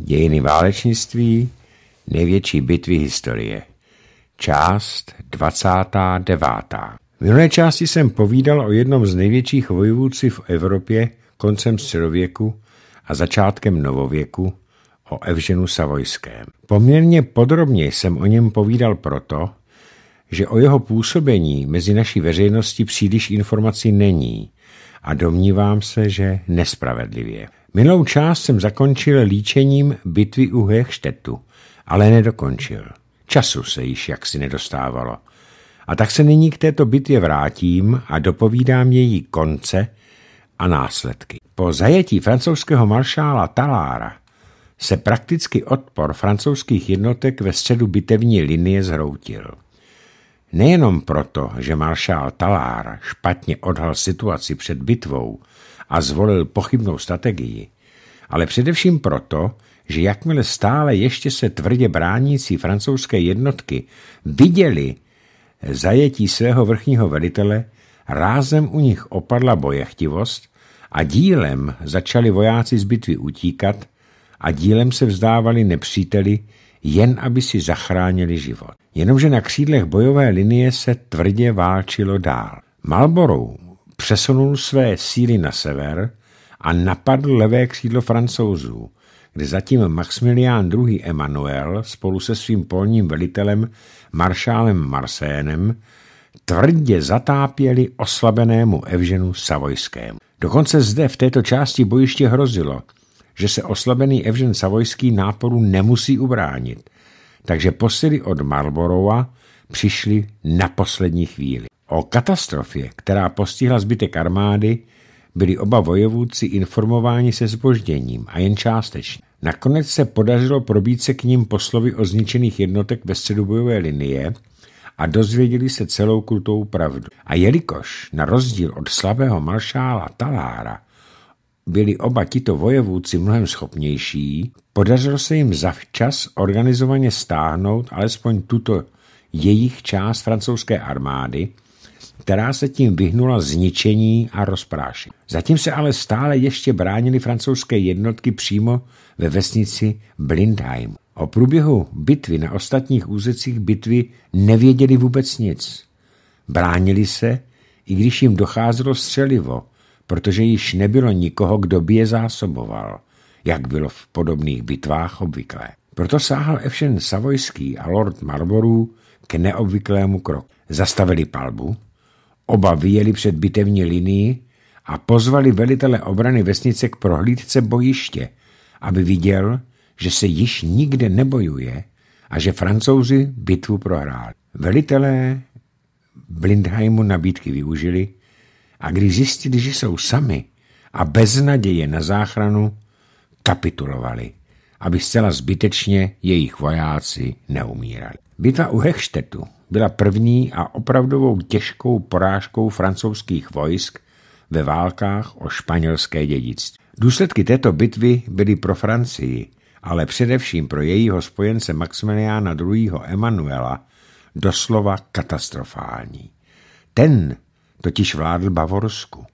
Dějiny válečnictví, největší bitvy historie. Část 29. V minulé části jsem povídal o jednom z největších vojevůdci v Evropě koncem středověku a začátkem novověku, o Evženu Savojském. Poměrně podrobně jsem o něm povídal proto, že o jeho působení mezi naší veřejností příliš informací není a domnívám se, že nespravedlivě. Minulou část jsem zakončil líčením bitvy u Hechštetu, ale nedokončil. Času se již jaksi nedostávalo. A tak se nyní k této bitvě vrátím a dopovídám její konce a následky. Po zajetí francouzského maršála Talára se prakticky odpor francouzských jednotek ve středu bitevní linie zhroutil. Nejenom proto, že maršál Talár špatně odhal situaci před bitvou a zvolil pochybnou strategii, ale především proto, že jakmile stále ještě se tvrdě bránící francouzské jednotky viděli zajetí svého vrchního velitele, rázem u nich opadla bojechtivost a dílem začali vojáci z bitvy utíkat a dílem se vzdávali nepříteli, jen aby si zachránili život. Jenomže na křídlech bojové linie se tvrdě válčilo dál. Malborou přesunul své síly na sever a napadl levé křídlo francouzů, kde zatím Maximilián II. Emanuel spolu se svým polním velitelem maršálem Marsénem tvrdě zatápěli oslabenému Evženu Savojskému. Dokonce zde v této části bojiště hrozilo, že se oslabený Evžen Savojský náporu nemusí ubránit, takže posily od Marlborova přišly na poslední chvíli. O katastrofě, která postihla zbytek armády, byli oba vojevůci informováni se zbožděním a jen částečně. Nakonec se podařilo probít se k ním poslovy o zničených jednotek ve středu bojové linie a dozvěděli se celou krutou pravdu. A jelikož, na rozdíl od slabého maršála Talára, byli oba tito vojevůci mnohem schopnější, podařilo se jim zavčas organizovaně stáhnout alespoň tuto jejich část francouzské armády, která se tím vyhnula zničení a rozprášení. Zatím se ale stále ještě bránily francouzské jednotky přímo ve vesnici Blindheim. O průběhu bitvy na ostatních úzecích bitvy nevěděli vůbec nic. Bránili se, i když jim docházelo střelivo, protože již nebylo nikoho, kdo by je zásoboval, jak bylo v podobných bitvách obvyklé. Proto sáhl Evšen Savojský a lord Marborů k neobvyklému kroku. Zastavili palbu, Oba vyjeli před bitevní linii a pozvali velitele obrany vesnice k prohlídce bojiště, aby viděl, že se již nikde nebojuje a že francouzi bitvu prohráli. Velitelé Blindheimu nabídky využili a když zjistili, že jsou sami a bez naděje na záchranu, kapitulovali, aby zcela zbytečně jejich vojáci neumírali. Bitva u Hechštetu byla první a opravdovou těžkou porážkou francouzských vojsk ve válkách o španělské dědictví. Důsledky této bitvy byly pro Francii, ale především pro jejího spojence Maximiliána II. Emanuela doslova katastrofální. Ten totiž vládl Bavorsku.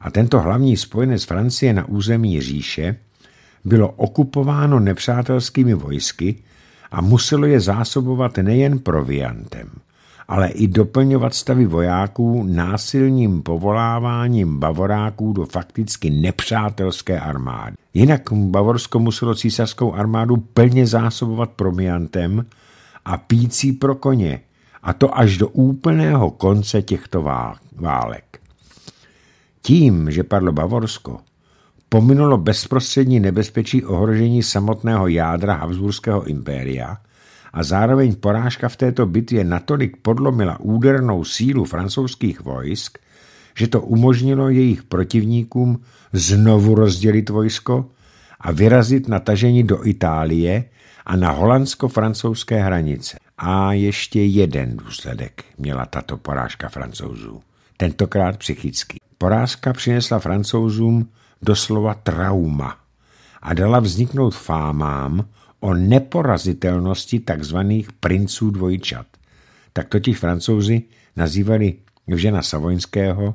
A tento hlavní spojenec Francie na území říše bylo okupováno nepřátelskými vojsky, a muselo je zásobovat nejen proviantem, ale i doplňovat stavy vojáků násilním povoláváním bavoráků do fakticky nepřátelské armády. Jinak Bavorsko muselo císařskou armádu plně zásobovat promiantem a pící pro koně, a to až do úplného konce těchto válek. Tím, že padlo Bavorsko, pominulo bezprostřední nebezpečí ohrožení samotného jádra Habsburského impéria a zároveň porážka v této bitvě natolik podlomila údernou sílu francouzských vojsk, že to umožnilo jejich protivníkům znovu rozdělit vojsko a vyrazit na tažení do Itálie a na holandsko-francouzské hranice. A ještě jeden důsledek měla tato porážka francouzů, tentokrát psychický. Porážka přinesla francouzům doslova trauma a dala vzniknout fámám o neporazitelnosti takzvaných princů dvojčat. Tak totiž francouzi nazývali žena Savoinského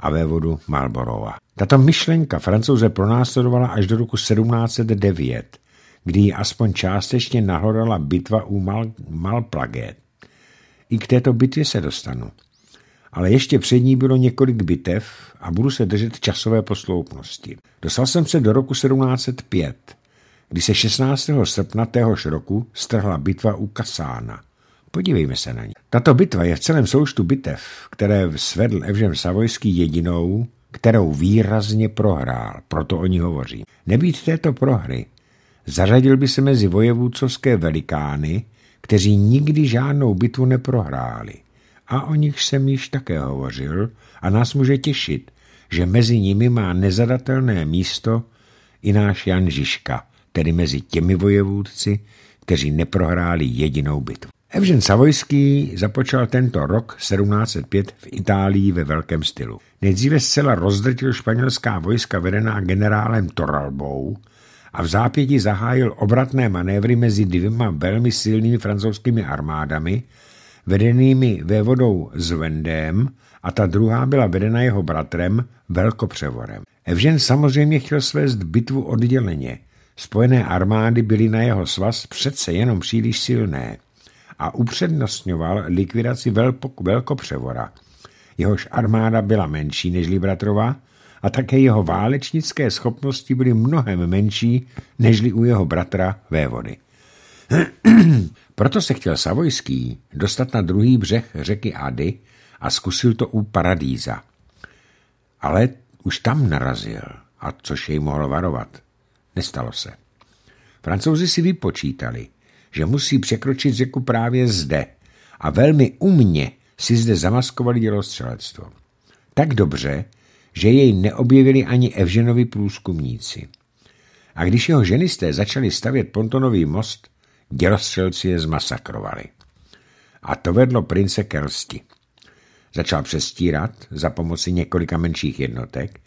a vévodu Marlborova. Tato myšlenka francouze pronásledovala až do roku 1709, kdy ji aspoň částečně nahorala bitva u Mal Malplaget. I k této bitvě se dostanu ale ještě před ní bylo několik bitev a budu se držet časové posloupnosti. Dostal jsem se do roku 1705, kdy se 16. srpna téhož roku strhla bitva u Kasána. Podívejme se na ní. Tato bitva je v celém souštu bitev, které svedl Evžem Savojský jedinou, kterou výrazně prohrál, proto o ní hovoří. Nebýt této prohry, zařadil by se mezi vojevůcovské velikány, kteří nikdy žádnou bitvu neprohráli a o nich jsem již také hovořil a nás může těšit, že mezi nimi má nezadatelné místo i náš Jan Žižka, tedy mezi těmi vojevůdci, kteří neprohráli jedinou bitvu. Evžen Savojský započal tento rok 1705 v Itálii ve velkém stylu. Nejdříve zcela rozdrtil španělská vojska vedená generálem Toralbou a v zápěti zahájil obratné manévry mezi dvěma velmi silnými francouzskými armádami vedenými vévodou zvendem Vendém a ta druhá byla vedena jeho bratrem Velkopřevorem. Evžen samozřejmě chtěl svést bitvu odděleně. Spojené armády byly na jeho svaz přece jenom příliš silné a upřednostňoval likvidaci Velpo- Velkopřevora. Jehož armáda byla menší než Bratrova a také jeho válečnické schopnosti byly mnohem menší nežli u jeho bratra vévody. Proto se chtěl Savojský dostat na druhý břeh řeky Ady a zkusil to u Paradíza. Ale už tam narazil, a což jej mohlo varovat. Nestalo se. Francouzi si vypočítali, že musí překročit řeku právě zde a velmi umně si zde zamaskovali dělostřelectvo. Tak dobře, že jej neobjevili ani Evženovi průzkumníci. A když jeho ženisté začali stavět pontonový most, dělostřelci je zmasakrovali. A to vedlo prince ke lsti. Začal přestírat za pomoci několika menších jednotek,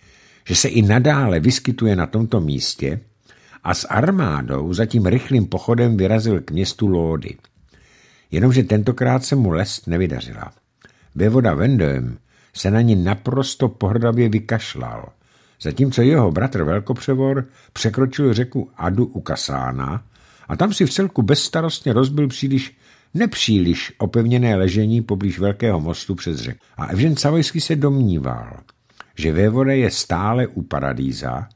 že se i nadále vyskytuje na tomto místě a s armádou za tím rychlým pochodem vyrazil k městu Lódy. Jenomže tentokrát se mu lest nevydařila. Vévoda Vendem se na ní naprosto pohrdavě vykašlal, zatímco jeho bratr Velkopřevor překročil řeku Adu u Kasána a tam si v celku bezstarostně rozbil příliš nepříliš opevněné ležení poblíž velkého mostu přes řek. A Evžen Savojský se domníval, že vévoda je stále u paradíza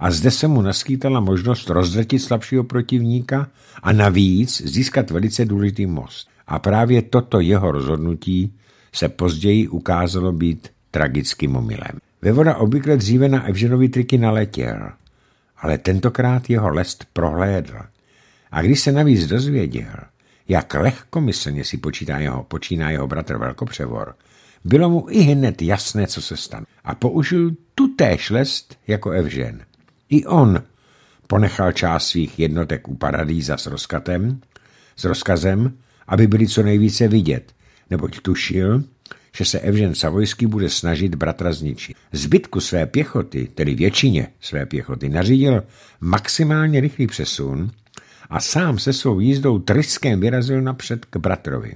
a zde se mu naskýtala možnost rozdrtit slabšího protivníka a navíc získat velice důležitý most. A právě toto jeho rozhodnutí se později ukázalo být tragickým omylem. Vévoda obvykle dříve na Evženovi triky naletěl, ale tentokrát jeho lest prohlédl a když se navíc dozvěděl, jak lehkomyslně si počítá jeho, počíná jeho bratr Velkopřevor, bylo mu i hned jasné, co se stane. A použil tutéž lest jako Evžen. I on ponechal část svých jednotek u paradýza s, rozkatem, s rozkazem, aby byli co nejvíce vidět, neboť tušil, že se Evžen Savojský bude snažit bratra zničit. Zbytku své pěchoty, tedy většině své pěchoty, nařídil maximálně rychlý přesun a sám se svou jízdou tryskem vyrazil napřed k bratrovi.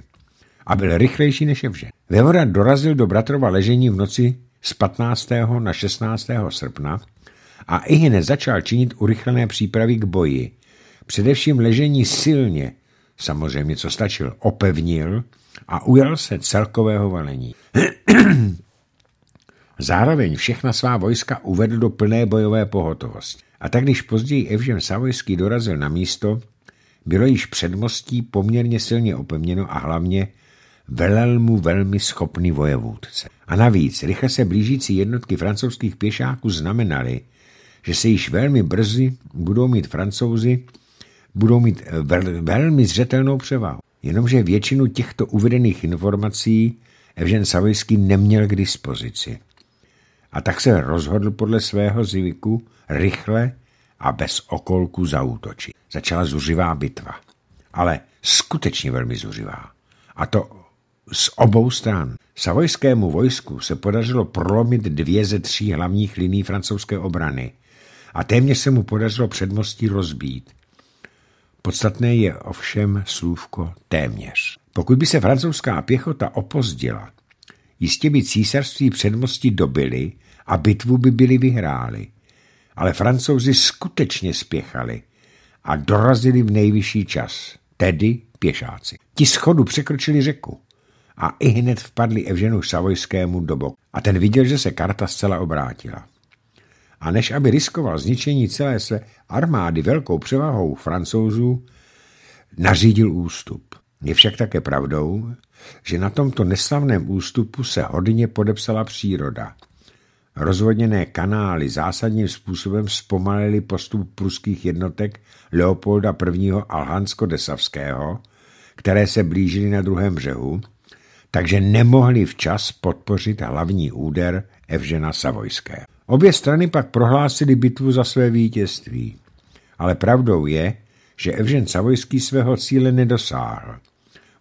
A byl rychlejší než je vše. Vevora dorazil do bratrova ležení v noci z 15. na 16. srpna a i hned začal činit urychlené přípravy k boji. Především ležení silně, samozřejmě co stačil, opevnil a ujal se celkového valení. Zároveň všechna svá vojska uvedl do plné bojové pohotovosti. A tak když později Evžen Savojský dorazil na místo, bylo již předmostí poměrně silně opevněno a hlavně velel mu velmi schopný vojevůdce. A navíc rychle se blížící jednotky francouzských pěšáků znamenaly, že se již velmi brzy budou mít francouzi, budou mít eh, vel, velmi zřetelnou převahu. Jenomže většinu těchto uvedených informací Evžen Savojský neměl k dispozici a tak se rozhodl podle svého zvyku rychle a bez okolku zaútočit. Začala zuřivá bitva, ale skutečně velmi zuřivá. A to z obou stran. Savojskému vojsku se podařilo prolomit dvě ze tří hlavních liní francouzské obrany a téměř se mu podařilo předmostí rozbít. Podstatné je ovšem slůvko téměř. Pokud by se francouzská pěchota opozdila, jistě by císařství předmostí dobili a bitvu by byli vyhráli. Ale francouzi skutečně spěchali a dorazili v nejvyšší čas, tedy pěšáci. Ti schodu překročili řeku a i hned vpadli Evženu Savojskému do boku. a ten viděl, že se karta zcela obrátila. A než aby riskoval zničení celé své armády velkou převahou francouzů, nařídil ústup. Je však také pravdou, že na tomto neslavném ústupu se hodně podepsala příroda Rozvodněné kanály zásadním způsobem zpomalily postup pruských jednotek Leopolda I. Alhansko-Desavského, které se blížily na druhém břehu, takže nemohli včas podpořit hlavní úder Evžena Savojské. Obě strany pak prohlásily bitvu za své vítězství. Ale pravdou je, že Evžen Savojský svého cíle nedosáhl.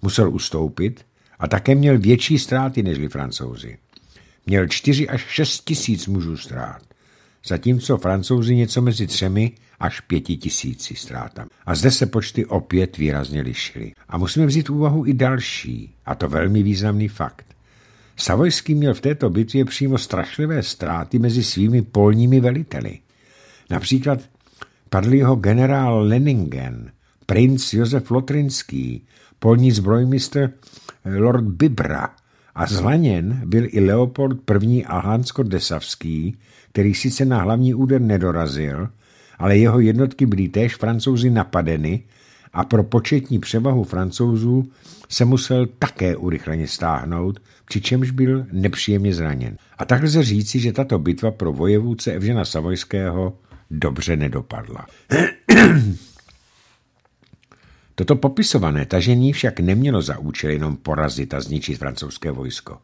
Musel ustoupit a také měl větší ztráty nežli francouzi. Měl čtyři až šest tisíc mužů ztrát, zatímco francouzi něco mezi třemi až pěti tisíci ztrátami. A zde se počty opět výrazně lišily. A musíme vzít úvahu i další, a to velmi významný fakt. Savojský měl v této bitvě přímo strašlivé ztráty mezi svými polními veliteli. Například padl jeho generál Leningen, princ Josef Lotrinský, polní zbrojmistr eh, Lord Bibra a zraněn byl i Leopold I. Ahánsko-Desavský, který sice na hlavní úder nedorazil, ale jeho jednotky byly též francouzi napadeny a pro početní převahu francouzů se musel také urychleně stáhnout, přičemž byl nepříjemně zraněn. A tak lze říci, že tato bitva pro vojevůce Evžena Savojského dobře nedopadla. Toto popisované tažení však nemělo za účel jenom porazit a zničit francouzské vojsko.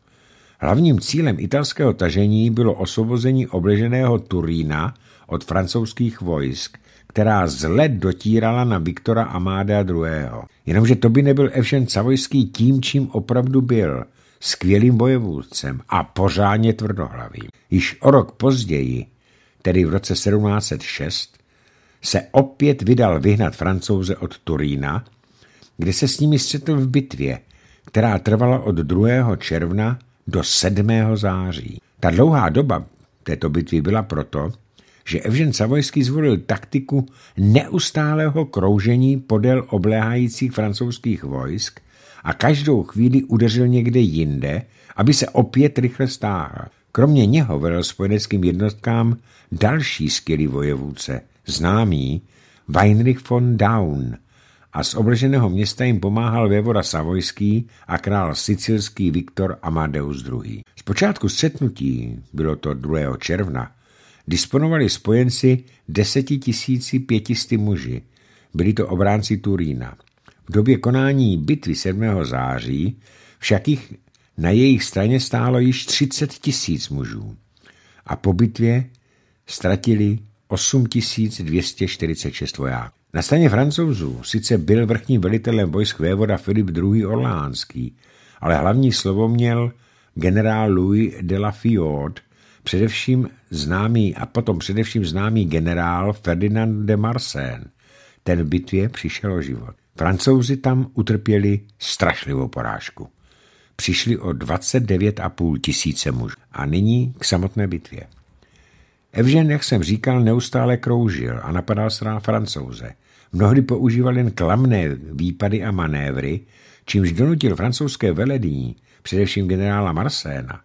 Hlavním cílem italského tažení bylo osvobození obleženého Turína od francouzských vojsk, která zle dotírala na Viktora Amáda II. Jenomže to by nebyl Evšen Savojský tím, čím opravdu byl – skvělým bojevůdcem a pořádně tvrdohlavým. Již o rok později, tedy v roce 1706, se opět vydal vyhnat francouze od Turína, kde se s nimi střetl v bitvě, která trvala od 2. června do 7. září. Ta dlouhá doba této bitvy byla proto, že Evžen Savojský zvolil taktiku neustálého kroužení podél obléhajících francouzských vojsk a každou chvíli udeřil někde jinde, aby se opět rychle stáhl. Kromě něho vedl spojeneckým jednotkám další skvělý vojevůdce – známý Weinrich von Daun a z obleženého města jim pomáhal vévoda Savojský a král sicilský Viktor Amadeus II. Zpočátku střetnutí, bylo to 2. června, disponovali spojenci 10 500 muži. Byli to obránci Turína. V době konání bitvy 7. září však jich na jejich straně stálo již 30 tisíc mužů a po bitvě ztratili 8246 vojáků. Na straně francouzů sice byl vrchním velitelem vojsk vévoda Filip II. Orlánský, ale hlavní slovo měl generál Louis de la Fiord, především známý a potom především známý generál Ferdinand de Marsen. Ten v bitvě přišel o život. Francouzi tam utrpěli strašlivou porážku. Přišli o 29,5 tisíce mužů. A nyní k samotné bitvě. Evžen, jak jsem říkal, neustále kroužil a napadal na francouze. Mnohdy používal jen klamné výpady a manévry, čímž donutil francouzské veledí, především generála Marséna,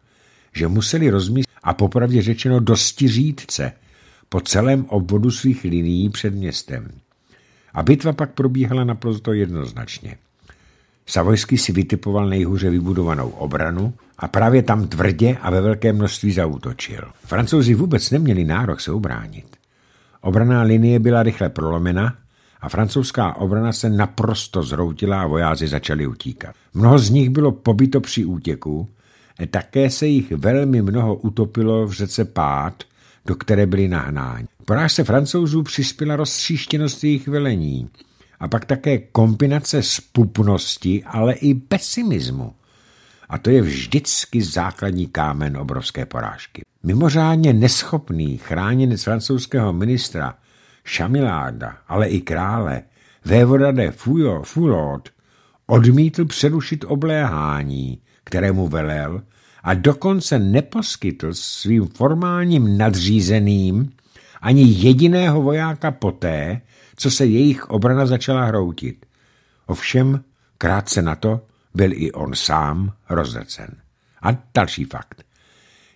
že museli rozmyslet a popravdě řečeno dosti řídce po celém obvodu svých linií před městem. A bitva pak probíhala naprosto jednoznačně. Savojsky si vytipoval nejhůře vybudovanou obranu a právě tam tvrdě a ve velké množství zautočil. Francouzi vůbec neměli nárok se obránit. Obraná linie byla rychle prolomena a francouzská obrana se naprosto zroutila a vojáci začali utíkat. Mnoho z nich bylo pobyto při útěku, a také se jich velmi mnoho utopilo v řece Pád, do které byli nahnáni. se francouzů přispěla rozstříštěnost jejich velení, a pak také kombinace spupnosti, ale i pesimismu. A to je vždycky základní kámen obrovské porážky. Mimořádně neschopný chráněnec francouzského ministra Šamiláda, ale i krále, vévoda de Foulot, odmítl přerušit obléhání, kterému velel, a dokonce neposkytl svým formálním nadřízeným ani jediného vojáka poté, co se jejich obrana začala hroutit. Ovšem, krátce na to byl i on sám rozdrcen. A další fakt.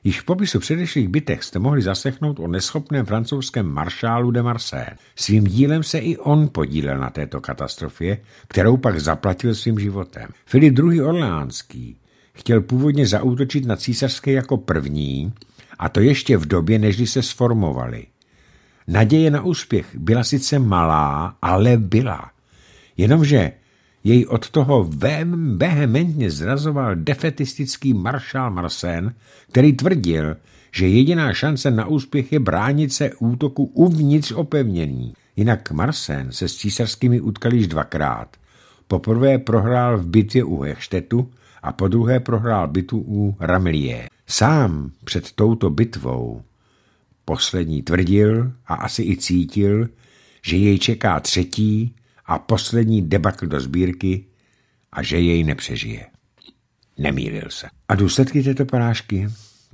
Již v popisu předešlých bytech jste mohli zasechnout o neschopném francouzském maršálu de Marseille. Svým dílem se i on podílel na této katastrofě, kterou pak zaplatil svým životem. Filip II. Orleánský chtěl původně zaútočit na císařské jako první, a to ještě v době, nežli se sformovali. Naděje na úspěch byla sice malá, ale byla. Jenomže jej od toho vem vehementně zrazoval defetistický maršál Marsen, který tvrdil, že jediná šance na úspěch je bránit se útoku uvnitř opevnění. Jinak Marsen se s císařskými utkal již dvakrát. Poprvé prohrál v bitvě u Hechštetu a podruhé prohrál bitvu u Ramlie. Sám před touto bitvou poslední tvrdil a asi i cítil, že jej čeká třetí a poslední debakl do sbírky a že jej nepřežije. Nemýlil se. A důsledky této porážky?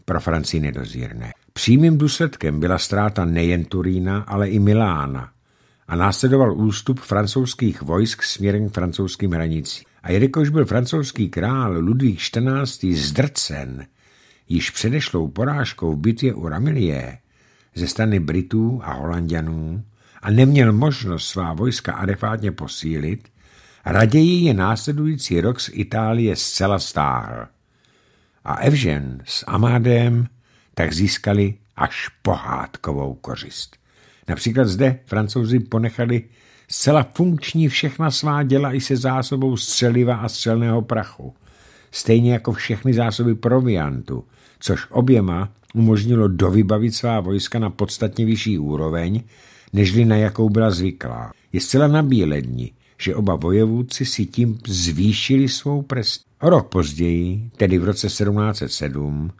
Pro Francii nedozírné. Přímým důsledkem byla ztráta nejen Turína, ale i Milána a následoval ústup francouzských vojsk směrem k francouzským hranicím. A jelikož byl francouzský král Ludvík XIV. zdrcen již předešlou porážkou v bitvě u Ramilie, ze strany Britů a Holandianů a neměl možnost svá vojska adekvátně posílit, raději je následující rok z Itálie zcela stáhl. A Evžen s Amádem tak získali až pohádkovou kořist. Například zde francouzi ponechali zcela funkční všechna svá děla i se zásobou střeliva a střelného prachu, stejně jako všechny zásoby proviantu, což oběma umožnilo dovybavit svá vojska na podstatně vyšší úroveň, nežli na jakou byla zvyklá. Je zcela nabílední, že oba vojevůdci si tím zvýšili svou prest. O rok později, tedy v roce 1707,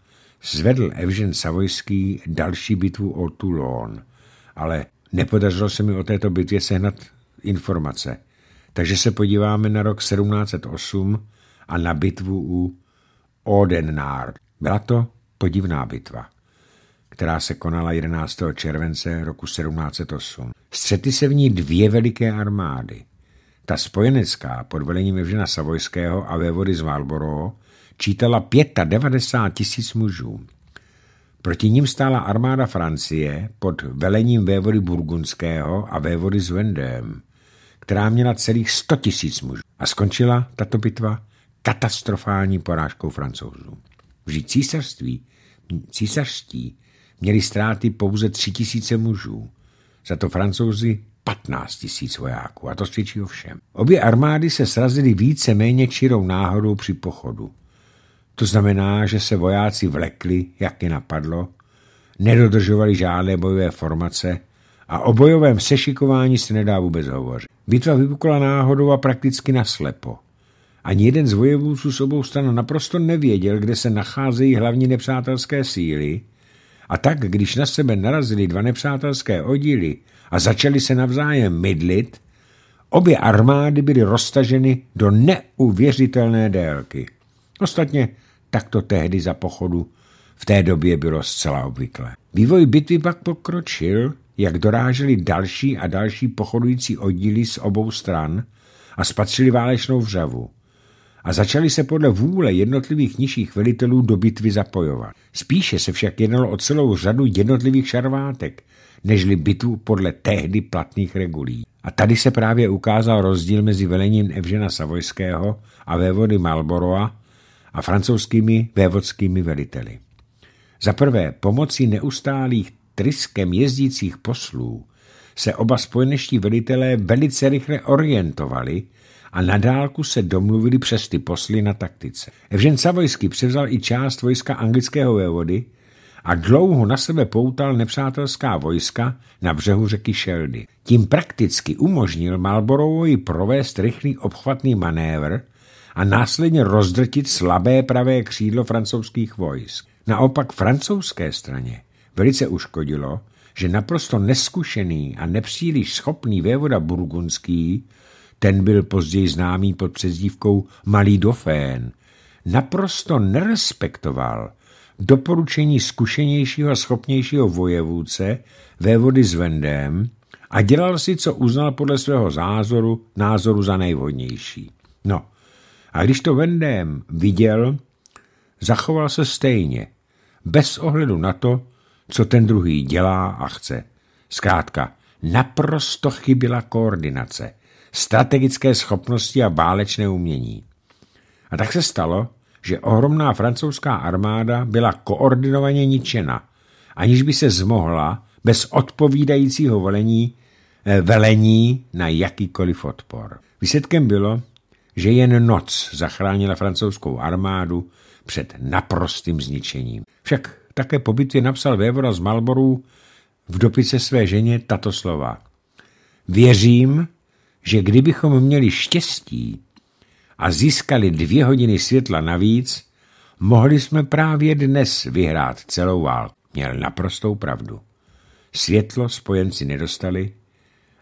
zvedl Evžen Savojský další bitvu o Toulon, ale nepodařilo se mi o této bitvě sehnat informace. Takže se podíváme na rok 1708 a na bitvu u Odenard. Byla to Podivná bitva, která se konala 11. července roku 1708. Střety se v ní dvě veliké armády. Ta spojenecká pod velením Evžena Savojského a vévody z Valboro čítala 95 tisíc mužů. Proti ním stála armáda Francie pod velením vévody Burgundského a vévody z Vendém, která měla celých 100 tisíc mužů. A skončila tato bitva katastrofální porážkou francouzů. Vždy císařství, císařští měli ztráty pouze tři tisíce mužů, za to francouzi 15 tisíc vojáků a to svědčí o všem. Obě armády se srazily více méně čirou náhodou při pochodu. To znamená, že se vojáci vlekli, jak je napadlo, nedodržovali žádné bojové formace a o bojovém sešikování se nedá vůbec hovořit. Bitva vypukla náhodou a prakticky naslepo. Ani jeden z vojevůců s obou stran naprosto nevěděl, kde se nacházejí hlavní nepřátelské síly, a tak, když na sebe narazili dva nepřátelské oddíly a začali se navzájem mydlit, obě armády byly roztaženy do neuvěřitelné délky. Ostatně tak to tehdy za pochodu v té době bylo zcela obvyklé. Vývoj bitvy pak pokročil, jak doráželi další a další pochodující oddíly z obou stran a spatřili válečnou vřavu a začali se podle vůle jednotlivých nižších velitelů do bitvy zapojovat. Spíše se však jednalo o celou řadu jednotlivých šarvátek, nežli bitvu podle tehdy platných regulí. A tady se právě ukázal rozdíl mezi velením Evžena Savojského a vévody Malboroa a francouzskými vévodskými veliteli. Za prvé, pomocí neustálých tryskem jezdících poslů se oba spojeneští velitelé velice rychle orientovali a na dálku se domluvili přes ty posly na taktice. Evžen Savojský převzal i část vojska anglického vévody a dlouho na sebe poutal nepřátelská vojska na břehu řeky Šeldy. Tím prakticky umožnil Malborovoji provést rychlý obchvatný manévr a následně rozdrtit slabé pravé křídlo francouzských vojsk. Naopak francouzské straně velice uškodilo, že naprosto neskušený a nepříliš schopný vévoda burgundský ten byl později známý pod přezdívkou Malý dofén. Naprosto nerespektoval doporučení zkušenějšího a schopnějšího vojevůdce vévody s Vendém a dělal si, co uznal podle svého názoru, názoru za nejvhodnější. No, a když to Vendém viděl, zachoval se stejně, bez ohledu na to, co ten druhý dělá a chce. Zkrátka, naprosto chyběla koordinace – strategické schopnosti a válečné umění. A tak se stalo, že ohromná francouzská armáda byla koordinovaně ničena, aniž by se zmohla bez odpovídajícího velení, eh, velení na jakýkoliv odpor. Výsledkem bylo, že jen noc zachránila francouzskou armádu před naprostým zničením. Však také po bitvě napsal Vévora z Malborů v dopise své ženě tato slova. Věřím, že kdybychom měli štěstí a získali dvě hodiny světla navíc, mohli jsme právě dnes vyhrát celou válku. Měl naprostou pravdu. Světlo spojenci nedostali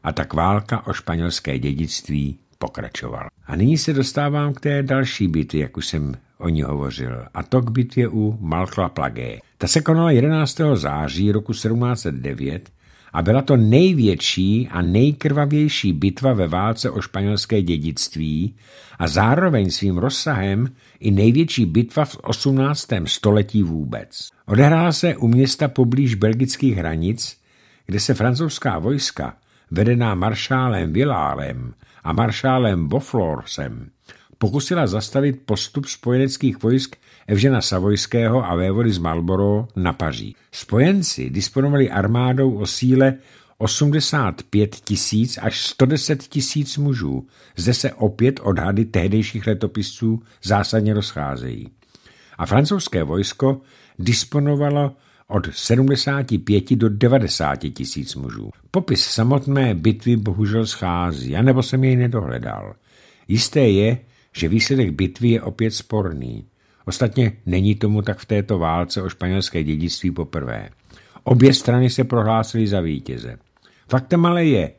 a tak válka o španělské dědictví pokračovala. A nyní se dostávám k té další bitvě, jak už jsem o ní hovořil, a to k bitvě u Malkla Plagé. Ta se konala 11. září roku 1709 a byla to největší a nejkrvavější bitva ve válce o španělské dědictví a zároveň svým rozsahem i největší bitva v 18. století vůbec. Odehrála se u města poblíž belgických hranic, kde se francouzská vojska, vedená maršálem Vilálem a maršálem Boflorsem, pokusila zastavit postup spojeneckých vojsk Evžena Savojského a vévody z Malboro na Paří. Spojenci disponovali armádou o síle 85 tisíc až 110 tisíc mužů. Zde se opět odhady tehdejších letopisců zásadně rozcházejí. A francouzské vojsko disponovalo od 75 do 90 tisíc mužů. Popis samotné bitvy bohužel schází, anebo jsem jej nedohledal. Jisté je, že výsledek bitvy je opět sporný. Ostatně není tomu tak v této válce o španělské dědictví poprvé. Obě strany se prohlásily za vítěze. Faktem ale je,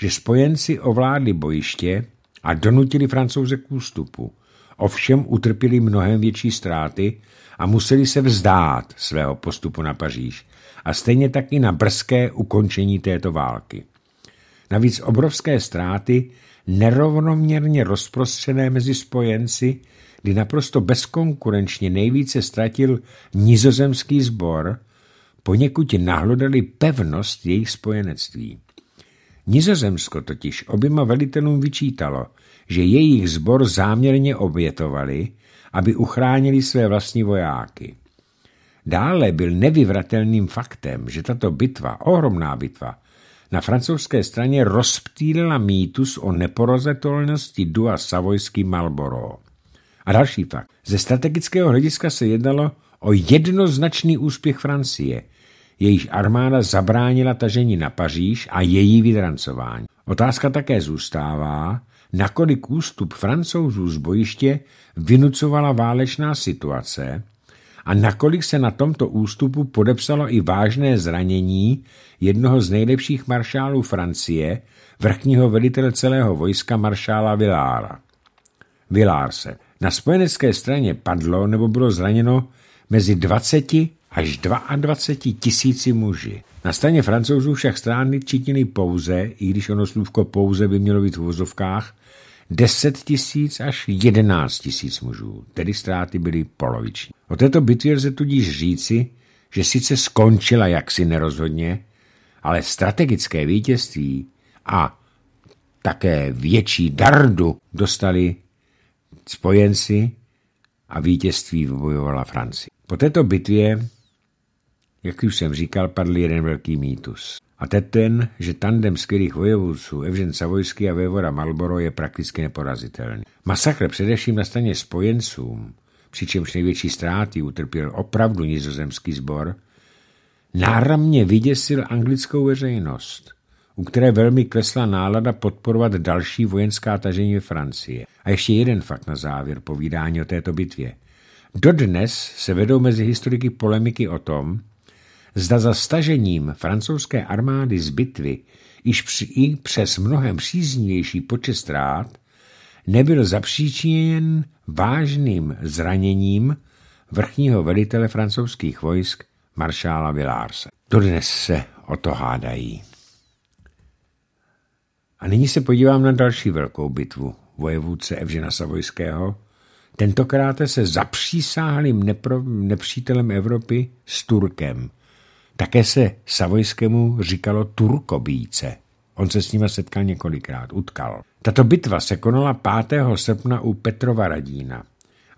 že spojenci ovládli bojiště a donutili francouze k ústupu. Ovšem utrpěli mnohem větší ztráty a museli se vzdát svého postupu na Paříž a stejně tak i na brzké ukončení této války. Navíc obrovské ztráty nerovnoměrně rozprostřené mezi spojenci, kdy naprosto bezkonkurenčně nejvíce ztratil nizozemský sbor, poněkud nahlodali pevnost jejich spojenectví. Nizozemsko totiž oběma velitelům vyčítalo, že jejich sbor záměrně obětovali, aby uchránili své vlastní vojáky. Dále byl nevyvratelným faktem, že tato bitva, ohromná bitva, na francouzské straně rozptýlila mýtus o neporozatelnosti dua Savojský-Malboro. A další fakt. Ze strategického hlediska se jednalo o jednoznačný úspěch Francie. Jejíž armáda zabránila tažení na Paříž a její vydrancování. Otázka také zůstává, nakolik ústup francouzů z bojiště vynucovala válečná situace – a nakolik se na tomto ústupu podepsalo i vážné zranění jednoho z nejlepších maršálů Francie, vrchního velitele celého vojska maršála Villára. se Na spojenecké straně padlo nebo bylo zraněno mezi 20 až 22 tisíci muži. Na straně francouzů však strany činily pouze, i když ono slůvko pouze by mělo být v vozovkách, 10 tisíc až 11 tisíc mužů, tedy ztráty byly poloviční. O této bitvě lze tudíž říci, že sice skončila jaksi nerozhodně, ale strategické vítězství a také větší dardu dostali spojenci a vítězství vybojovala Francie. Po této bitvě, jak už jsem říkal, padl jeden velký mýtus. A teď ten, že tandem skvělých vojevůců Evžen Savojský a Vévora Malboro je prakticky neporazitelný. Masakr především na straně spojencům, přičemž největší ztráty utrpěl opravdu nizozemský sbor, náramně vyděsil anglickou veřejnost, u které velmi klesla nálada podporovat další vojenská tažení ve Francie. A ještě jeden fakt na závěr povídání o této bitvě. Dodnes se vedou mezi historiky polemiky o tom, zda za stažením francouzské armády z bitvy již při, i přes mnohem příznivější počet ztrát nebyl zapříčiněn vážným zraněním vrchního velitele francouzských vojsk maršála Villárse. Dodnes se o to hádají. A nyní se podívám na další velkou bitvu vojevůdce Evžena Savojského. Tentokrát se zapřísáhlým nepřítelem Evropy s Turkem, také se Savojskému říkalo Turkobíce. On se s nima setkal několikrát, utkal. Tato bitva se konala 5. srpna u Petrova Radína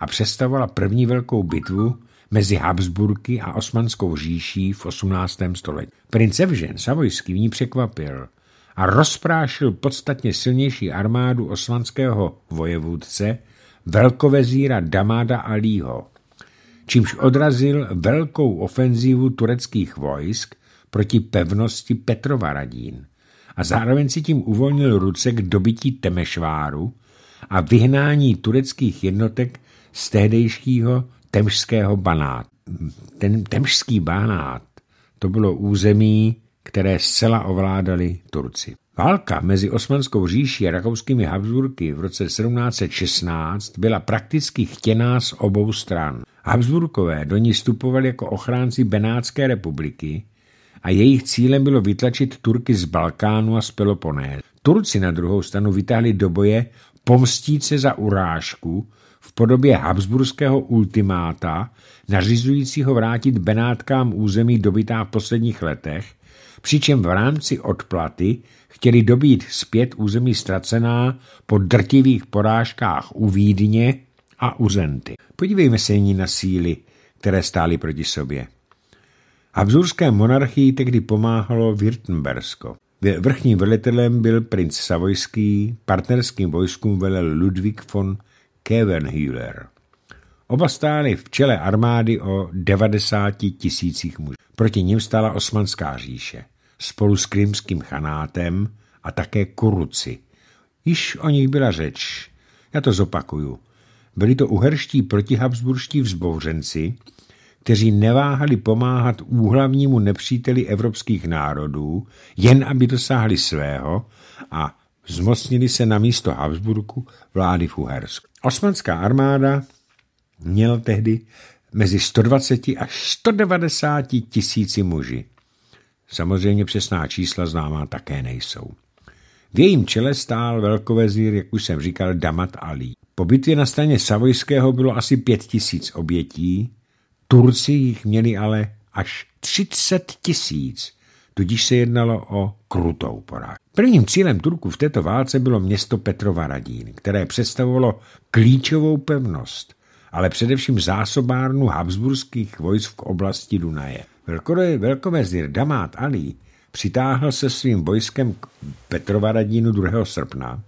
a představovala první velkou bitvu mezi Habsburky a osmanskou říší v 18. století. Princ Evžen Savojský v ní překvapil a rozprášil podstatně silnější armádu osmanského vojevůdce velkovezíra Damáda Alího čímž odrazil velkou ofenzívu tureckých vojsk proti pevnosti Petrovaradín a zároveň si tím uvolnil ruce k dobití Temešváru a vyhnání tureckých jednotek z tehdejšího temšského banát. Ten temšský banát to bylo území, které zcela ovládali Turci. Válka mezi Osmanskou říší a rakouskými Habsburky v roce 1716 byla prakticky chtěná z obou stran. Habsburkové do ní vstupovali jako ochránci Benátské republiky a jejich cílem bylo vytlačit Turky z Balkánu a z Peloponé. Turci na druhou stranu vytáhli do boje pomstít se za urážku v podobě habsburského ultimáta, nařizujícího vrátit Benátkám území dobytá v posledních letech přičem v rámci odplaty chtěli dobít zpět území ztracená po drtivých porážkách u Vídně a u Zenty. Podívejme se nyní na síly, které stály proti sobě. Habsburské monarchii tehdy pomáhalo Wirtembersko. Vrchním velitelem byl princ Savojský, partnerským vojskům velel Ludvík von Kevenhüller. Oba stáli v čele armády o 90 tisících mužů. Proti ním stála osmanská říše spolu s krymským chanátem a také Kuruci. Již o nich byla řeč. Já to zopakuju. Byli to uherští protihabsburští vzbouřenci, kteří neváhali pomáhat úhlavnímu nepříteli evropských národů, jen aby dosáhli svého a zmocnili se na místo Habsburku vlády v Uhersku. Osmanská armáda měl tehdy mezi 120 až 190 tisíci muži. Samozřejmě přesná čísla známá také nejsou. V jejím čele stál velkovezír, jak už jsem říkal, Damat Ali. Po bitvě na straně Savojského bylo asi pět tisíc obětí, Turci jich měli ale až 30 tisíc, tudíž se jednalo o krutou porážku. Prvním cílem Turků v této válce bylo město Petrovaradín, které představovalo klíčovou pevnost. Ale především zásobárnu habsburských vojsk v oblasti Dunaje. Velkovezír Damát Ali přitáhl se svým vojskem k Petrovaradínu 2. srpna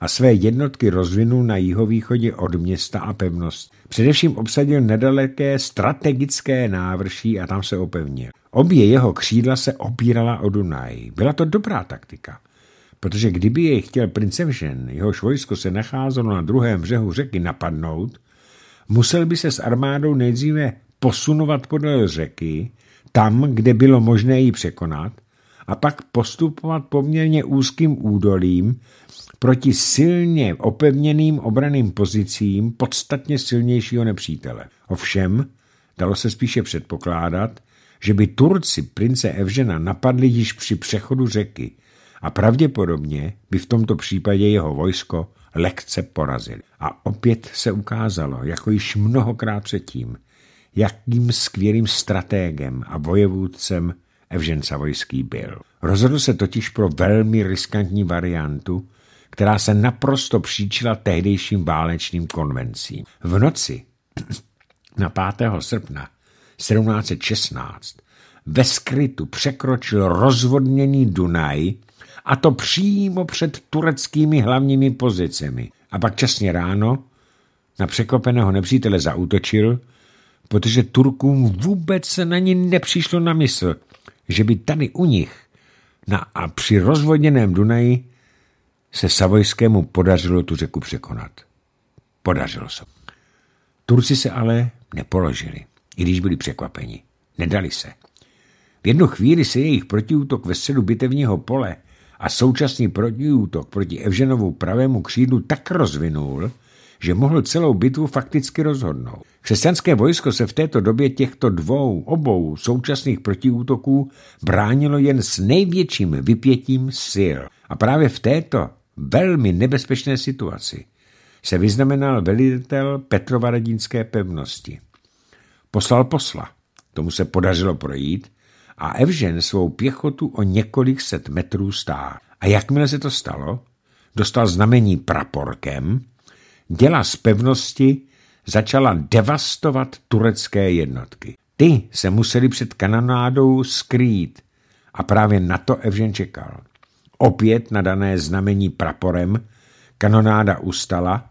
a své jednotky rozvinul na jihovýchodě od města a pevnost. Především obsadil nedaleké strategické návrší a tam se opevnil. Obě jeho křídla se opírala o Dunaj. Byla to dobrá taktika, protože kdyby jej chtěl princ Evžen, jehož vojsko se nacházelo na druhém břehu řeky, napadnout, musel by se s armádou nejdříve posunovat podél řeky, tam, kde bylo možné ji překonat, a pak postupovat poměrně úzkým údolím proti silně opevněným obraným pozicím podstatně silnějšího nepřítele. Ovšem, dalo se spíše předpokládat, že by Turci prince Evžena napadli již při přechodu řeky a pravděpodobně by v tomto případě jeho vojsko lehce porazili. A opět se ukázalo, jako již mnohokrát předtím, jakým skvělým stratégem a vojevůdcem Evžen Savojský byl. Rozhodl se totiž pro velmi riskantní variantu, která se naprosto příčila tehdejším válečným konvencím. V noci na 5. srpna 1716 ve skrytu překročil rozvodněný Dunaj a to přímo před tureckými hlavními pozicemi. A pak časně ráno na překopeného nepřítele zaútočil, protože Turkům vůbec se na ní nepřišlo na mysl, že by tady u nich na a při rozvodněném Dunaji se Savojskému podařilo tu řeku překonat. Podařilo se. Turci se ale nepoložili, i když byli překvapeni. Nedali se. V jednu chvíli se jejich protiútok ve středu bitevního pole a současný protiútok proti Evženovu pravému křídlu tak rozvinul, že mohl celou bitvu fakticky rozhodnout. Křesťanské vojsko se v této době těchto dvou, obou současných protiútoků bránilo jen s největším vypětím sil. A právě v této velmi nebezpečné situaci se vyznamenal velitel Petrovaradínské pevnosti. Poslal posla, tomu se podařilo projít a Evžen svou pěchotu o několik set metrů stál. A jakmile se to stalo, dostal znamení praporkem, děla z pevnosti začala devastovat turecké jednotky. Ty se museli před kanonádou skrýt a právě na to Evžen čekal. Opět na dané znamení praporem kanonáda ustala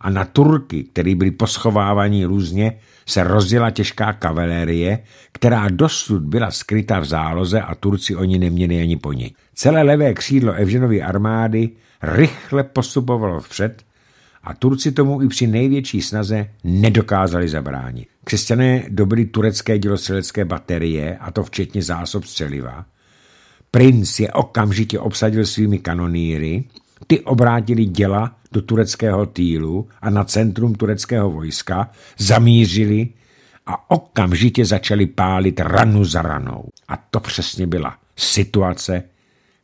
a na Turky, který byli poschovávaní různě, se rozjela těžká kavalérie, která dosud byla skryta v záloze a Turci oni neměli ani po ní. Celé levé křídlo Evženovy armády rychle postupovalo vpřed a Turci tomu i při největší snaze nedokázali zabránit. Křesťané dobili turecké dělostřelecké baterie, a to včetně zásob střeliva. Princ je okamžitě obsadil svými kanonýry, ty obrátili děla do tureckého týlu a na centrum tureckého vojska zamířili a okamžitě začali pálit ranu za ranou. A to přesně byla situace,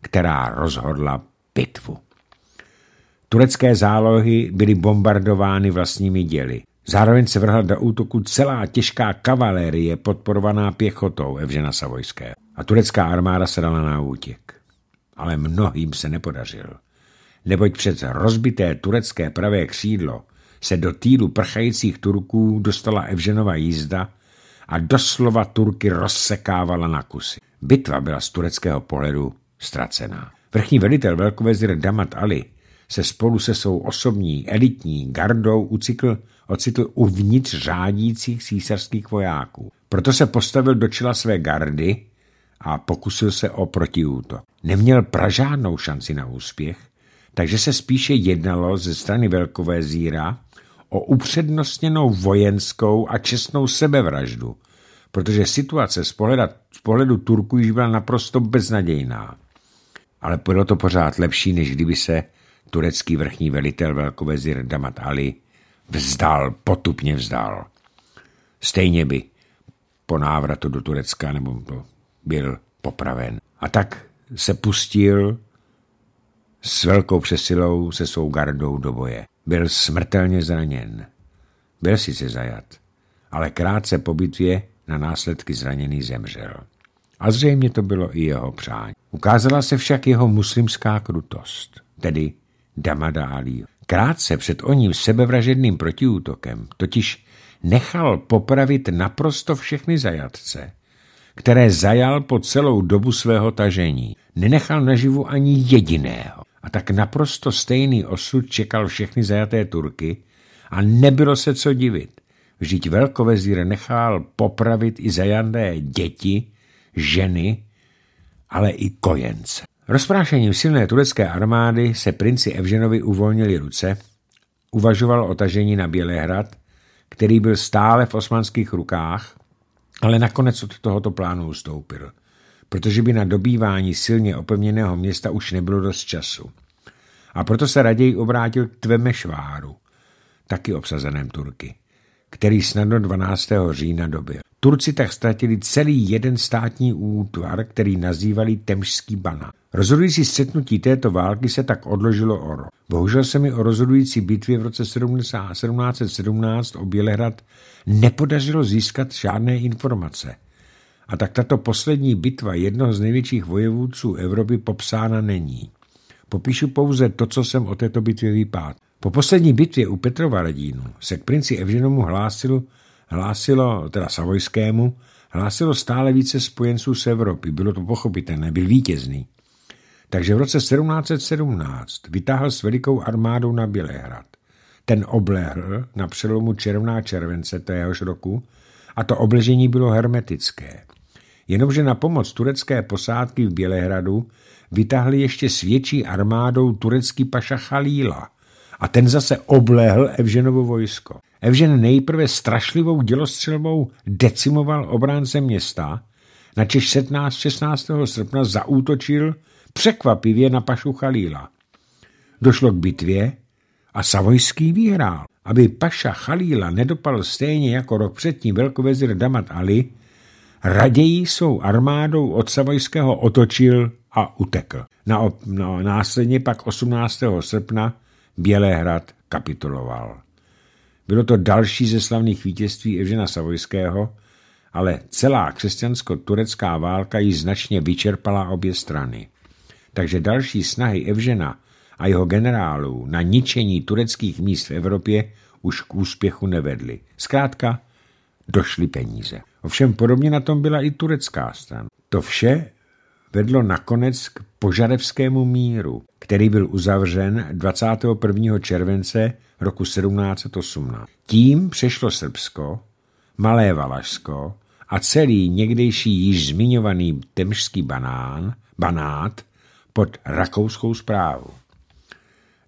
která rozhodla bitvu. Turecké zálohy byly bombardovány vlastními děly. Zároveň se vrhla do útoku celá těžká kavalérie podporovaná pěchotou Evžena Savojské. A turecká armáda se dala na útěk. Ale mnohým se nepodařilo neboť přes rozbité turecké pravé křídlo se do týlu prchajících Turků dostala Evženova jízda a doslova Turky rozsekávala na kusy. Bitva byla z tureckého pohledu ztracená. Vrchní velitel velkovezir Damat Ali se spolu se svou osobní elitní gardou ucikl, ocitl uvnitř řádících císařských vojáků. Proto se postavil do čela své gardy a pokusil se o protiútok. Neměl pražádnou šanci na úspěch, takže se spíše jednalo ze strany Velkové zíra o upřednostněnou vojenskou a čestnou sebevraždu, protože situace z, pohledu, z pohledu Turku již byla naprosto beznadějná. Ale bylo to pořád lepší, než kdyby se turecký vrchní velitel velkovezir Damat Ali vzdal, potupně vzdal. Stejně by po návratu do Turecka nebo byl popraven. A tak se pustil s velkou přesilou se svou gardou do boje. Byl smrtelně zraněn. Byl sice zajat, ale krátce po bitvě na následky zraněný zemřel. A zřejmě to bylo i jeho přání. Ukázala se však jeho muslimská krutost, tedy Damada Ali. Krátce před oním sebevražedným protiútokem totiž nechal popravit naprosto všechny zajatce – které zajal po celou dobu svého tažení. Nenechal naživu ani jediného. A tak naprosto stejný osud čekal všechny zajaté Turky a nebylo se co divit. Vždyť velkovezír nechal popravit i zajaté děti, ženy, ale i kojence. Rozprášením silné turecké armády se princi Evženovi uvolnili ruce, uvažoval o tažení na Bělehrad, který byl stále v osmanských rukách ale nakonec od tohoto plánu ustoupil, protože by na dobývání silně opevněného města už nebylo dost času. A proto se raději obrátil k Tvemešváru, taky obsazeném Turky, který snadno 12. října dobil. Turci tak ztratili celý jeden státní útvar, který nazývali Temžský banán. Rozhodující střetnutí této války se tak odložilo o rok. Bohužel se mi o rozhodující bitvě v roce 1717 o Bělehrad nepodařilo získat žádné informace. A tak tato poslední bitva jednoho z největších vojevůdců Evropy popsána není. Popíšu pouze to, co jsem o této bitvě vypát. Po poslední bitvě u Petrova radínu se k princi Evženomu hlásil hlásilo, teda Savojskému, hlásilo stále více spojenců z Evropy. Bylo to pochopitelné, byl vítězný. Takže v roce 1717 vytáhl s velikou armádou na Bělehrad. Ten oblehl na přelomu června a července téhož roku a to obležení bylo hermetické. Jenomže na pomoc turecké posádky v Bělehradu vytáhli ještě s větší armádou turecký paša Chalíla a ten zase oblehl Evženovo vojsko. Evžen nejprve strašlivou dělostřelbou decimoval obránce města, Češ 17. 16. srpna zaútočil překvapivě na pašu Chalíla. Došlo k bitvě a Savojský vyhrál. Aby paša Chalíla nedopal stejně jako rok předtím velkovezir Damat Ali, raději svou armádou od Savojského otočil a utekl. Na, no, následně pak 18. srpna Bělehrad kapituloval. Bylo to další ze slavných vítězství Evžena Savojského, ale celá křesťansko-turecká válka ji značně vyčerpala obě strany. Takže další snahy Evžena a jeho generálů na ničení tureckých míst v Evropě už k úspěchu nevedly. Zkrátka, došly peníze. Ovšem podobně na tom byla i turecká strana. To vše vedlo nakonec k požarevskému míru který byl uzavřen 21. července roku 1718. Tím přešlo Srbsko, Malé Valašsko a celý někdejší již zmiňovaný temžský banán, banát pod rakouskou zprávu.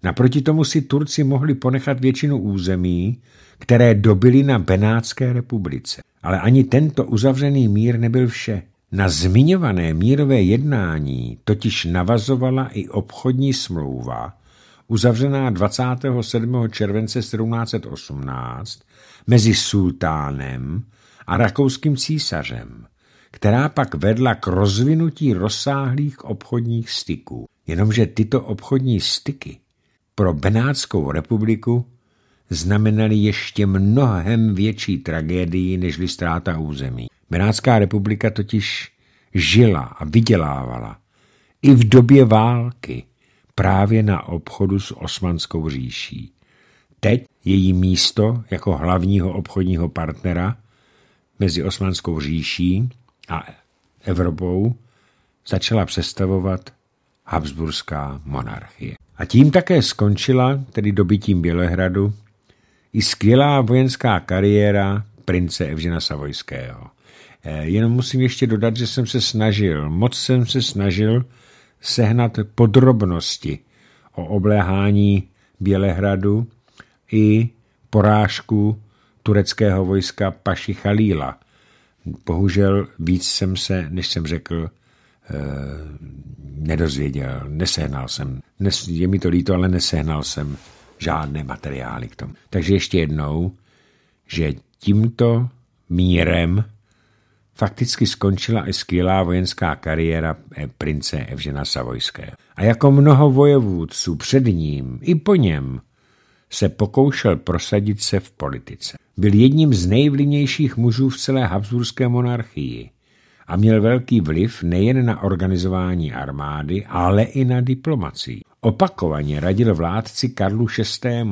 Naproti tomu si Turci mohli ponechat většinu území, které dobili na Benátské republice. Ale ani tento uzavřený mír nebyl vše. Na zmiňované mírové jednání totiž navazovala i obchodní smlouva, uzavřená 27. července 1718 mezi sultánem a rakouským císařem, která pak vedla k rozvinutí rozsáhlých obchodních styků. Jenomže tyto obchodní styky pro Benátskou republiku znamenaly ještě mnohem větší tragédii nežli ztráta území. Benátská republika totiž žila a vydělávala i v době války právě na obchodu s osmanskou říší. Teď její místo jako hlavního obchodního partnera mezi osmanskou říší a Evropou začala přestavovat Habsburská monarchie. A tím také skončila, tedy dobytím Bělehradu, i skvělá vojenská kariéra prince Evžena Savojského. Eh, jenom musím ještě dodat, že jsem se snažil, moc jsem se snažil sehnat podrobnosti o obléhání Bělehradu i porážku tureckého vojska Paši Chalíla. Bohužel víc jsem se, než jsem řekl, eh, nedozvěděl, nesehnal jsem. Je mi to líto, ale nesehnal jsem žádné materiály k tomu. Takže ještě jednou, že tímto mírem Fakticky skončila i skvělá vojenská kariéra eh, prince Evžena Savojského. A jako mnoho vojevůdců před ním i po něm se pokoušel prosadit se v politice. Byl jedním z nejvlivnějších mužů v celé Habsburské monarchii a měl velký vliv nejen na organizování armády, ale i na diplomacii. Opakovaně radil vládci Karlu VI.,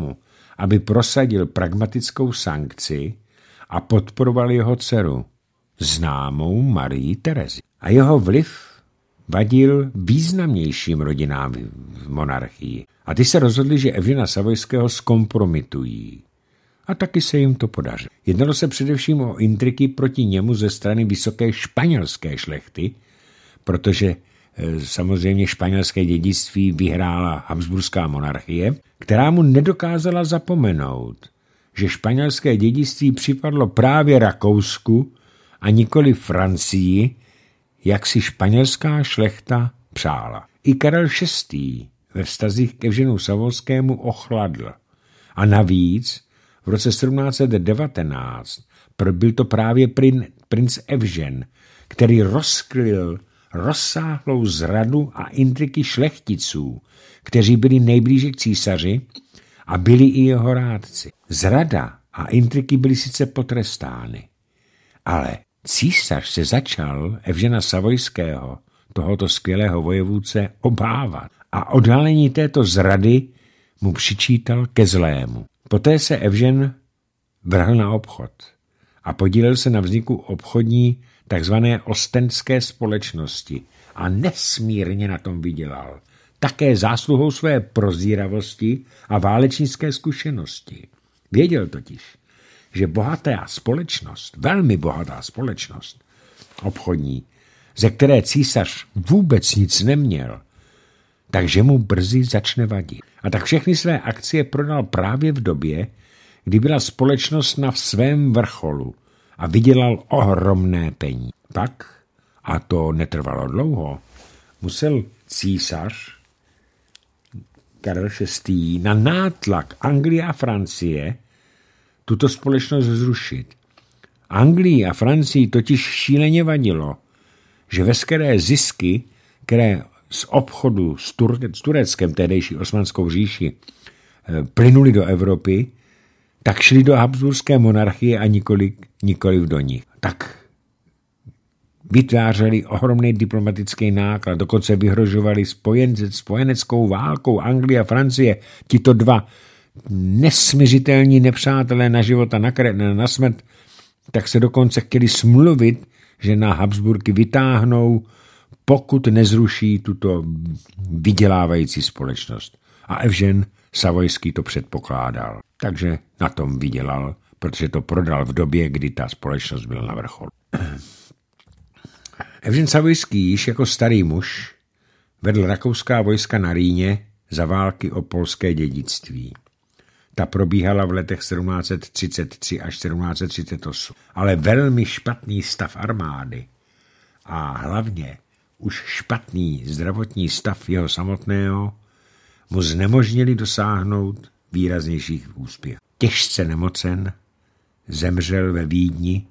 aby prosadil pragmatickou sankci a podporoval jeho dceru, známou Marii Terezi. A jeho vliv vadil významnějším rodinám v monarchii. A ty se rozhodli, že Evžena Savojského skompromitují. A taky se jim to podařilo. Jednalo se především o intriky proti němu ze strany vysoké španělské šlechty, protože eh, samozřejmě španělské dědictví vyhrála Habsburská monarchie, která mu nedokázala zapomenout, že španělské dědictví připadlo právě Rakousku a nikoli Francii, jak si španělská šlechta přála. I Karel VI. ve vztazích k Evženu Savolskému ochladl. A navíc v roce 1719 byl to právě prin, princ Evžen, který rozkryl rozsáhlou zradu a intriky šlechticů, kteří byli nejblíže k císaři a byli i jeho rádci. Zrada a intriky byly sice potrestány, ale Císař se začal Evžena Savojského, tohoto skvělého vojevůdce, obávat a odhalení této zrady mu přičítal ke zlému. Poté se Evžen vrhl na obchod a podílel se na vzniku obchodní takzvané ostenské společnosti a nesmírně na tom vydělal. Také zásluhou své prozíravosti a válečnické zkušenosti. Věděl totiž, že bohatá společnost, velmi bohatá společnost obchodní, ze které císař vůbec nic neměl, takže mu brzy začne vadit. A tak všechny své akcie prodal právě v době, kdy byla společnost na svém vrcholu a vydělal ohromné peníze. Tak a to netrvalo dlouho, musel císař Karel VI na nátlak Anglie a Francie tuto společnost zrušit. Anglii a Francii totiž šíleně vadilo, že veškeré zisky, které z obchodu s, Tur- s Tureckem, tehdejší osmanskou říši, eh, plynuli do Evropy, tak šli do Habsburské monarchie a nikoli, nikoliv do ní. Tak vytvářeli ohromný diplomatický náklad, dokonce vyhrožovali spojenec, spojeneckou válkou Anglie a Francie. Tito dva nesmiřitelní nepřátelé na život a na, kre, na smrt, tak se dokonce chtěli smluvit, že na Habsburky vytáhnou, pokud nezruší tuto vydělávající společnost. A Evžen Savojský to předpokládal. Takže na tom vydělal, protože to prodal v době, kdy ta společnost byla na vrcholu. Evžen Savojský již jako starý muž vedl rakouská vojska na Rýně za války o polské dědictví. Ta probíhala v letech 1733 až 1738. Ale velmi špatný stav armády a hlavně už špatný zdravotní stav jeho samotného mu znemožnili dosáhnout výraznějších úspěchů. Těžce nemocen zemřel ve Vídni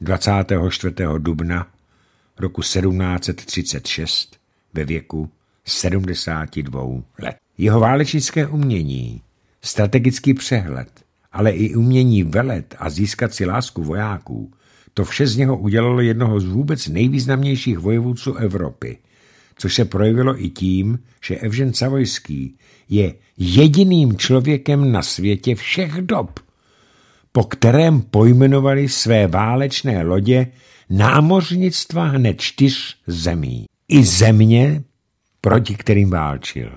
24. dubna roku 1736 ve věku 72 let. Jeho válečnické umění strategický přehled, ale i umění velet a získat si lásku vojáků, to vše z něho udělalo jednoho z vůbec nejvýznamnějších vojevůdců Evropy, což se projevilo i tím, že Evžen Savojský je jediným člověkem na světě všech dob, po kterém pojmenovali své válečné lodě námořnictva hned čtyř zemí. I země, proti kterým válčil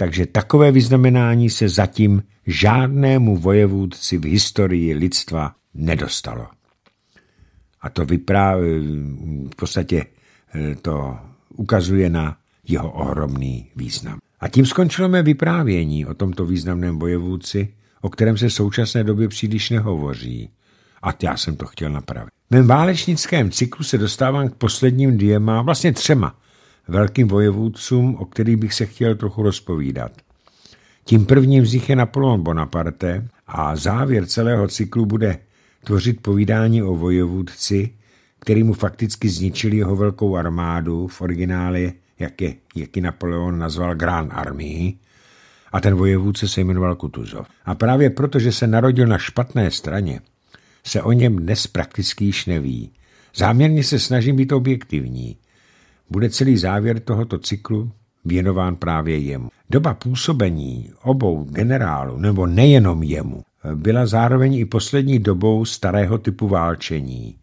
takže takové vyznamenání se zatím žádnému vojevůdci v historii lidstva nedostalo. A to vyprávě, v podstatě eh, to ukazuje na jeho ohromný význam. A tím skončilo mé vyprávění o tomto významném vojevůdci, o kterém se v současné době příliš nehovoří. A já jsem to chtěl napravit. V mém válečnickém cyklu se dostávám k posledním dvěma, vlastně třema velkým vojevůdcům, o kterých bych se chtěl trochu rozpovídat. Tím prvním z nich je Napoleon Bonaparte a závěr celého cyklu bude tvořit povídání o vojevůdci, který mu fakticky zničili jeho velkou armádu v originále, jak, je, jak ji Napoleon nazval Grand Army, a ten vojevůdce se jmenoval Kutuzov. A právě proto, že se narodil na špatné straně, se o něm dnes prakticky již neví. Záměrně se snažím být objektivní bude celý závěr tohoto cyklu věnován právě jemu. Doba působení obou generálů, nebo nejenom jemu, byla zároveň i poslední dobou starého typu válčení,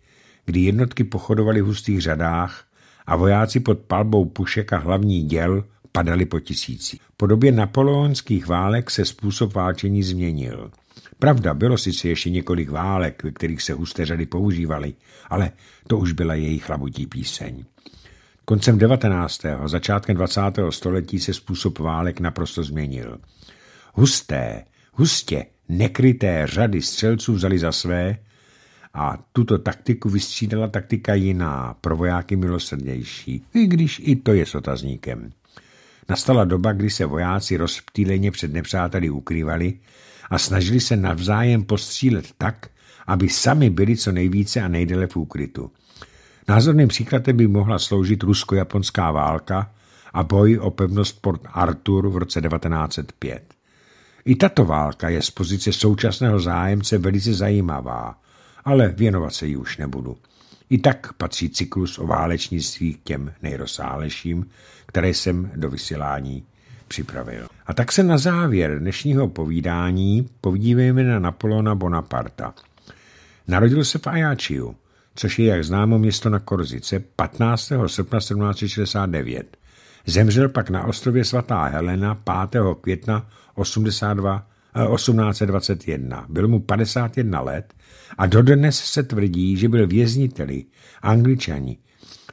kdy jednotky pochodovaly v hustých řadách a vojáci pod palbou pušek a hlavní děl padali po tisíci. Po době napoleonských válek se způsob válčení změnil. Pravda, bylo sice ještě několik válek, ve kterých se řady používaly, ale to už byla jejich labutí píseň. Koncem 19. a začátkem 20. století se způsob válek naprosto změnil. Husté, hustě nekryté řady střelců vzali za své a tuto taktiku vystřídala taktika jiná, pro vojáky milosrdnější, i když i to je s otazníkem. Nastala doba, kdy se vojáci rozptýleně před nepřáteli ukrývali a snažili se navzájem postřílet tak, aby sami byli co nejvíce a nejdele v úkrytu. Názorným příkladem by mohla sloužit rusko-japonská válka a boj o pevnost Port Arthur v roce 1905. I tato válka je z pozice současného zájemce velice zajímavá, ale věnovat se ji už nebudu. I tak patří cyklus o válečnictví k těm nejrozsáhlejším, které jsem do vysílání připravil. A tak se na závěr dnešního povídání podívejme na Napoleona Bonaparta. Narodil se v Ajáčiu, což je, jak známo, město na Korzice, 15. srpna 1769. Zemřel pak na ostrově svatá Helena 5. května 82, 1821. Byl mu 51 let a dodnes se tvrdí, že byl vězniteli, angličani,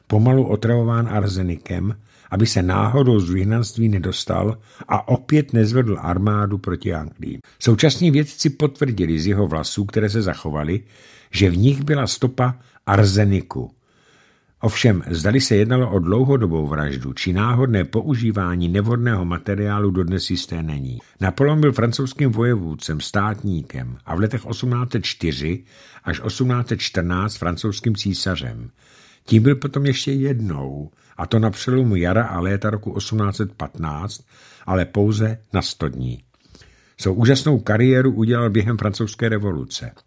pomalu otravován arzenikem, aby se náhodou z vyhnanství nedostal a opět nezvedl armádu proti Anglii. Současní vědci potvrdili z jeho vlasů, které se zachovaly, že v nich byla stopa arzeniku. Ovšem, zdali se jednalo o dlouhodobou vraždu či náhodné používání nevhodného materiálu dodnes jisté není. Napoleon byl francouzským vojevůdcem, státníkem a v letech 1804 až 1814 francouzským císařem. Tím byl potom ještě jednou, a to na přelomu jara a léta roku 1815, ale pouze na 100 dní. Svou úžasnou kariéru udělal během francouzské revoluce –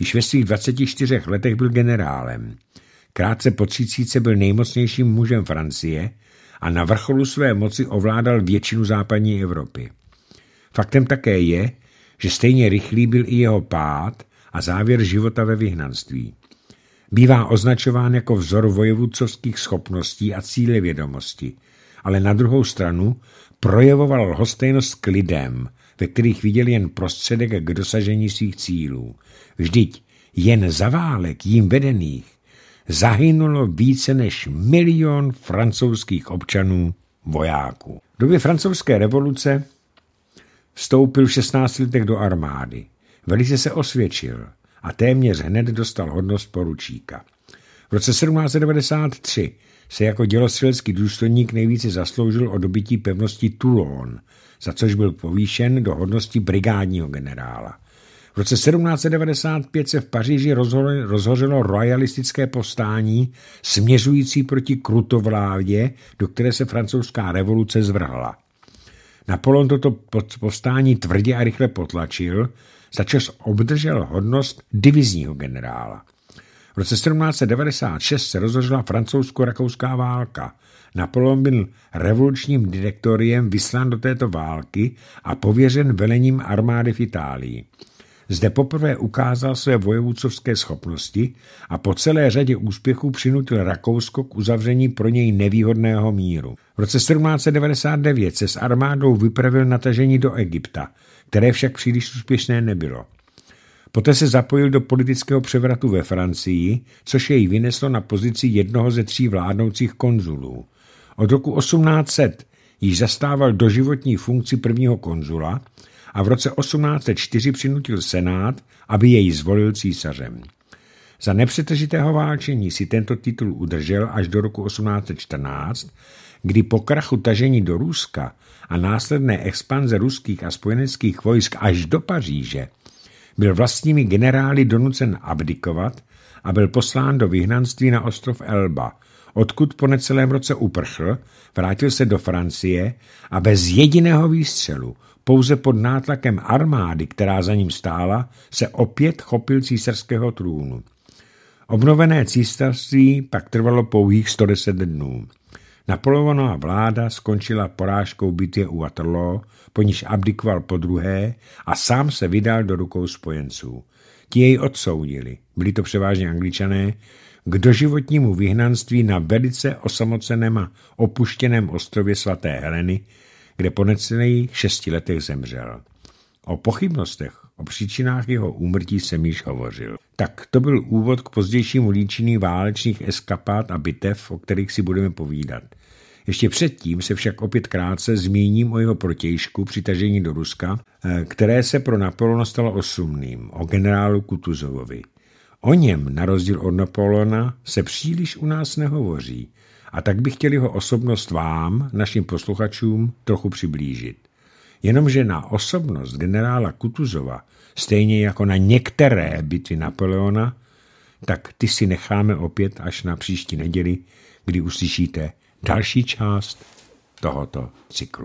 Již ve svých 24 letech byl generálem. Krátce po třicíce byl nejmocnějším mužem Francie a na vrcholu své moci ovládal většinu západní Evropy. Faktem také je, že stejně rychlý byl i jeho pád a závěr života ve vyhnanství. Bývá označován jako vzor vojevůcovských schopností a cíle vědomosti, ale na druhou stranu projevoval hostejnost k lidem, ve kterých viděl jen prostředek k dosažení svých cílů – Vždyť jen za válek jim vedených zahynulo více než milion francouzských občanů vojáků. V době francouzské revoluce vstoupil v 16 letech do armády. Velice se osvědčil a téměř hned dostal hodnost poručíka. V roce 1793 se jako dělostřelecký důstojník nejvíce zasloužil o dobytí pevnosti Toulon, za což byl povýšen do hodnosti brigádního generála. V roce 1795 se v Paříži rozhořelo royalistické povstání směřující proti krutovládě, do které se francouzská revoluce zvrhla. Napoleon toto povstání tvrdě a rychle potlačil, začas obdržel hodnost divizního generála. V roce 1796 se rozhořela francouzsko-rakouská válka. Napoleon byl revolučním direktoriem vyslán do této války a pověřen velením armády v Itálii. Zde poprvé ukázal své vojevůcovské schopnosti a po celé řadě úspěchů přinutil Rakousko k uzavření pro něj nevýhodného míru. V roce 1799 se s armádou vypravil na tažení do Egypta, které však příliš úspěšné nebylo. Poté se zapojil do politického převratu ve Francii, což jej vyneslo na pozici jednoho ze tří vládnoucích konzulů. Od roku 1800 již zastával doživotní funkci prvního konzula a v roce 1804 přinutil senát, aby jej zvolil císařem. Za nepřetržitého válčení si tento titul udržel až do roku 1814, kdy po krachu tažení do Ruska a následné expanze ruských a spojeneckých vojsk až do Paříže byl vlastními generály donucen abdikovat a byl poslán do vyhnanství na ostrov Elba, odkud po necelém roce uprchl, vrátil se do Francie a bez jediného výstřelu – pouze pod nátlakem armády, která za ním stála, se opět chopil císařského trůnu. Obnovené císařství pak trvalo pouhých 110 dnů. Napoleonová vláda skončila porážkou bitvě u Waterloo, po níž abdikoval po druhé a sám se vydal do rukou spojenců. Ti jej odsoudili, byli to převážně angličané, k doživotnímu vyhnanství na velice osamoceném a opuštěném ostrově svaté Heleny, kde po necených šesti letech zemřel. O pochybnostech o příčinách jeho úmrtí jsem již hovořil. Tak to byl úvod k pozdějšímu líčení válečných eskapát a bitev, o kterých si budeme povídat. Ještě předtím se však opět krátce zmíním o jeho protějšku přitažení do Ruska, eh, které se pro Napoleona stalo osumným, o generálu Kutuzovovi. O něm, na rozdíl od Napoleona, se příliš u nás nehovoří a tak bych chtěli ho osobnost vám, našim posluchačům, trochu přiblížit. Jenomže na osobnost generála Kutuzova, stejně jako na některé bitvy Napoleona, tak ty si necháme opět až na příští neděli, kdy uslyšíte další část tohoto cyklu.